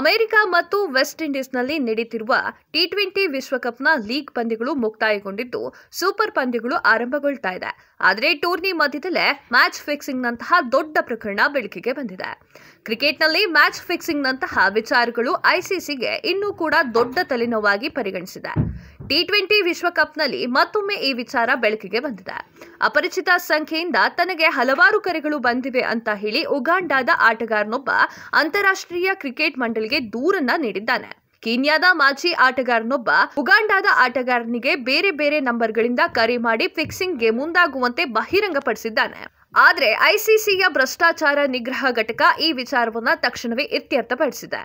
America ಮತ್ತು West ಇಂಡೀಸ್ನಲ್ಲಿ ನಡೆಯುತ್ತಿರುವ T twenty ವಿಶ್ವಕಪ್ನ league ಪಂದ್ಯಗಳು ಮುಕ್ತಾಯಗೊಂಡಿದ್ದು ಸೂಪರ್ ಪಂದ್ಯಗಳು ಆರಂಭಗೊಳ್ತಾ ಇದೆ ಆದರೆ ಟೂರ್ನಿ ಮಧ್ಯದಲ್ಲೇ ಮ್ಯಾಚ್ ಫಿಕ್ಸಿಂಗ್ನಂತಹ ದೊಡ್ಡ ಪ್ರಕರಣ ಬೆಳಕಿಗೆ ಬಂದಿದೆ ಕ್ರಿಕೆಟ್ನಲ್ಲಿ ಮ್ಯಾಚ್ ಫಿಕ್ಸಿಂಗ್ನಂತಹ ವಿಚಾರಗಳು ಐಸಿಸಿಗೆ ಇನ್ನೂ ಕೂಡ ದೊಡ್ಡ ತಲೆನೋವಾಗಿ ಪರಿಗಣಿಸಿದೆ ಟಿ ಟ್ವೆಂಟಿ ವಿಶ್ವಕಪ್ನಲ್ಲಿ ಮತ್ತೊಮ್ಮೆ ಈ ವಿಚಾರ ಬೆಳಕಿಗೆ ಬಂದಿದೆ ಅಪರಿಚಿತ ಸಂಖ್ಯೆಯಿಂದ ತನಗೆ ಹಲವಾರು ಕರೆಗಳು ಬಂದಿವೆ ಅಂತ ಹೇಳಿ ಉಗಾಂಡಾದ ಆಟಗಾರನೊಬ್ಬ ಅಂತಾರಾಷ್ಟ್ರೀಯ ಕ್ರಿಕೆಟ್ ಮಂಡಳಿಗೆ ದೂರನ್ನ ನೀಡಿದ್ದಾನೆ ಕೀನ್ಯಾದ ಮಾಜಿ ಆಟಗಾರನೊಬ್ಬ ಉಗಾಂಡಾದ ಆಟಗಾರನಿಗೆ ಬೇರೆ ಬೇರೆ ನಂಬರ್ಗಳಿಂದ ಕರೆ ಮಾಡಿ ಫಿಕ್ಸಿಂಗ್ಗೆ ಮುಂದಾಗುವಂತೆ ಬಹಿರಂಗಪಡಿಸಿದ್ದಾನೆ ಆದರೆ ಐಸಿಸಿಯ ಭ್ರಷ್ಟಾಚಾರ ನಿಗ್ರಹ ಘಟಕ ಈ ವಿಚಾರವನ್ನು ತಕ್ಷಣವೇ ಇತ್ಯರ್ಥಪಡಿಸಿದೆ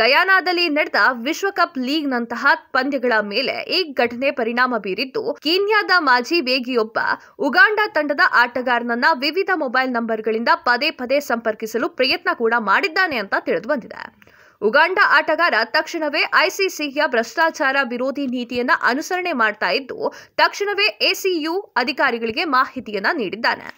ಗಯಾನಾದಲ್ಲಿ ನಡೆದ ವಿಶ್ವಕಪ್ ಲೀಗ್ ನಂತಹ ಪಂದ್ಯಗಳ ಮೇಲೆ ಈ ಘಟನೆ ಪರಿಣಾಮ ಬೀರಿದ್ದು ಕೀನ್ಯಾದ ಮಾಜಿ ವೇಗಿಯೊಬ್ಬ ಉಗಾಂಡ ತಂಡದ ಆಟಗಾರನನ್ನ ವಿವಿಧ ಮೊಬೈಲ್ ನಂಬರ್ಗಳಿಂದ ಪದೇ ಪದೇ ಸಂಪರ್ಕಿಸಲು ಪ್ರಯತ್ನ ಕೂಡ ಮಾಡಿದ್ದಾನೆ ಅಂತ ತಿಳಿದು ಬಂದಿದೆ ಉಗಾಂಡ ಆಟಗಾರ ತಕ್ಷಣವೇ ಐಸಿಸಿಯ ಭ್ರಷ್ಟಾಚಾರ ವಿರೋಧಿ ನೀತಿಯನ್ನ ಅನುಸರಣೆ ಮಾಡ್ತಾ ಇದ್ದು ತಕ್ಷಣವೇ ಎಸಿಯು ಅಧಿಕಾರಿಗಳಿಗೆ ಮಾಹಿತಿಯನ್ನ ನೀಡಿದ್ದಾನೆ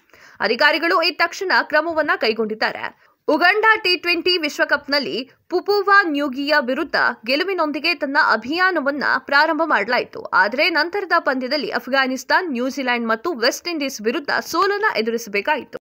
ಅಧಿಕಾರಿಗಳು ಈ ತಕ್ಷಣ ಕ್ರಮವನ್ನ ಕೈಗೊಂಡಿದ್ದಾರೆ ಉಗಂಡ ಟಿ ಟ್ವೆಂಟಿ ವಿಶ್ವಕಪ್ನಲ್ಲಿ ಪುಪುವಾ ನ್ಯೂಗಿಯಾ ವಿರುದ್ಧ ಗೆಲುವಿನೊಂದಿಗೆ ತನ್ನ ಅಭಿಯಾನವನ್ನ ಪ್ರಾರಂಭ ಮಾಡಲಾಯಿತು ಆದರೆ ನಂತರದ ಪಂದ್ಯದಲ್ಲಿ ಅಫ್ಘಾನಿಸ್ತಾನ್ ನ್ಯೂಜಿಲೆಂಡ್ ಮತ್ತು ವೆಸ್ಟ್ ಇಂಡೀಸ್ ವಿರುದ್ಧ ಸೋಲನ್ನು ಎದುರಿಸಬೇಕಾಯಿತು